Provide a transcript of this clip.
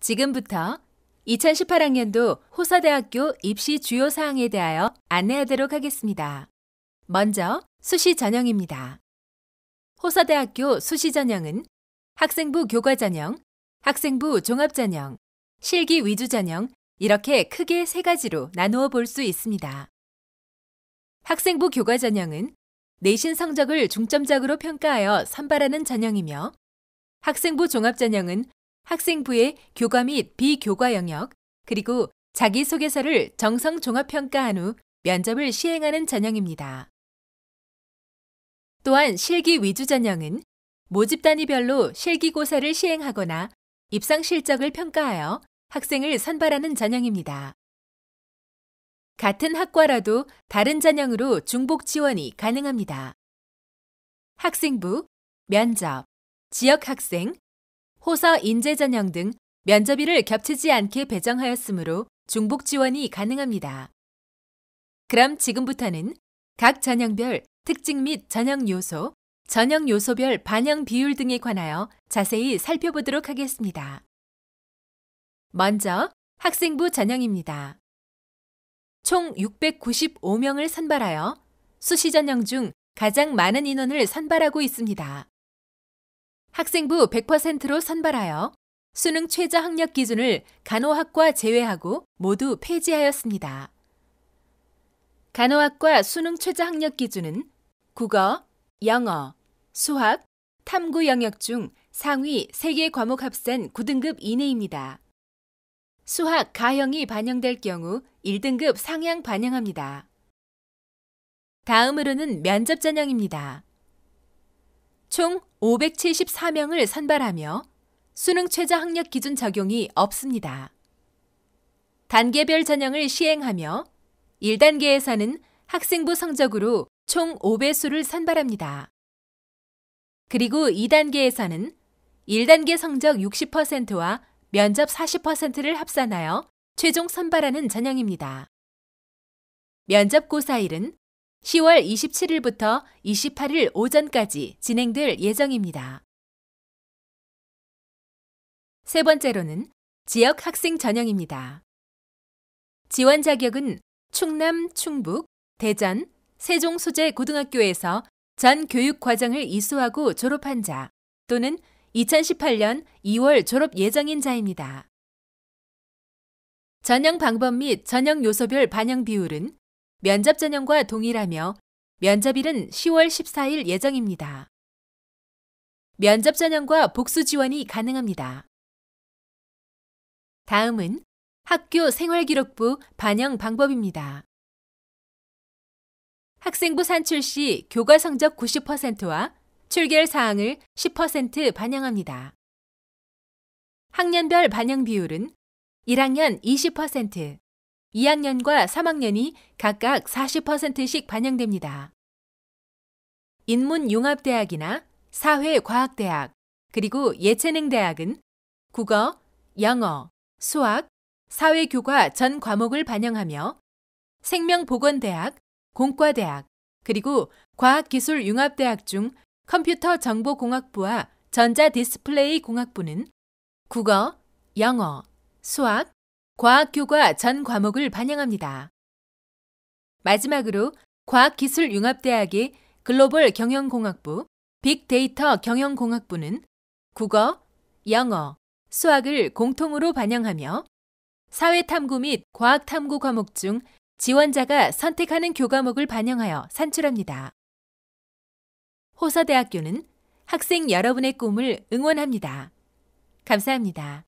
지금부터 2018학년도 호사대학교 입시 주요 사항에 대하여 안내하도록 하겠습니다. 먼저 수시 전형입니다. 호사대학교 수시 전형은 학생부 교과 전형, 학생부 종합 전형, 실기 위주 전형 이렇게 크게 세 가지로 나누어 볼 수 있습니다. 학생부 교과 전형은 내신 성적을 중점적으로 평가하여 선발하는 전형이며 학생부 종합 전형은 학생부의 교과 및 비교과 영역, 그리고 자기소개서를 정성 종합평가한 후 면접을 시행하는 전형입니다. 또한 실기 위주 전형은 모집 단위별로 실기고사를 시행하거나 입상 실적을 평가하여 학생을 선발하는 전형입니다. 같은 학과라도 다른 전형으로 중복 지원이 가능합니다. 학생부, 면접, 지역학생, 호서 인재 전형 등 면접일을 겹치지 않게 배정하였으므로 중복 지원이 가능합니다. 그럼 지금부터는 각 전형별 특징 및 전형 요소, 전형 요소별 반영 비율 등에 관하여 자세히 살펴보도록 하겠습니다. 먼저 학생부 전형입니다. 총 695명을 선발하여 수시 전형 중 가장 많은 인원을 선발하고 있습니다. 학생부 100%로 선발하여 수능 최저 학력 기준을 간호학과 제외하고 모두 폐지하였습니다. 간호학과 수능 최저 학력 기준은 국어, 영어, 수학, 탐구 영역 중 상위 3개 과목 합산 9등급 이내입니다. 수학 가형이 반영될 경우 1등급 상향 반영합니다. 다음으로는 면접 전형입니다. 총 574명을 선발하며 수능 최저 학력 기준 적용이 없습니다. 단계별 전형을 시행하며 1단계에서는 학생부 성적으로 총 5배수를 선발합니다. 그리고 2단계에서는 1단계 성적 60%와 면접 40%를 합산하여 최종 선발하는 전형입니다. 면접고사일은 10월 27일부터 28일 오전까지 진행될 예정입니다. 세 번째로는 지역 학생 전형입니다. 지원 자격은 충남, 충북, 대전, 세종 소재 고등학교에서 전 교육 과정을 이수하고 졸업한 자 또는 2018년 2월 졸업 예정인 자입니다. 전형 방법 및 전형 요소별 반영 비율은 면접 전형과 동일하며 면접일은 10월 14일 예정입니다. 면접 전형과 복수 지원이 가능합니다. 다음은 학교 생활기록부 반영 방법입니다. 학생부 산출 시 교과 성적 90%와 출결 사항을 10% 반영합니다. 학년별 반영 비율은 1학년 20%, 2학년과 3학년이 각각 40%씩 반영됩니다. 인문융합대학이나 사회과학대학, 그리고 예체능대학은 국어, 영어, 수학, 사회교과 전 과목을 반영하며 생명보건대학, 공과대학, 그리고 과학기술융합대학 중 컴퓨터 정보공학부와 전자디스플레이 공학부는 국어, 영어, 수학, 과학교과 전 과목을 반영합니다. 마지막으로 과학기술융합대학의 글로벌 경영공학부, 빅데이터 경영공학부는 국어, 영어, 수학을 공통으로 반영하며 사회탐구 및 과학탐구 과목 중 지원자가 선택하는 교과목을 반영하여 산출합니다. 호서대학교는 학생 여러분의 꿈을 응원합니다. 감사합니다.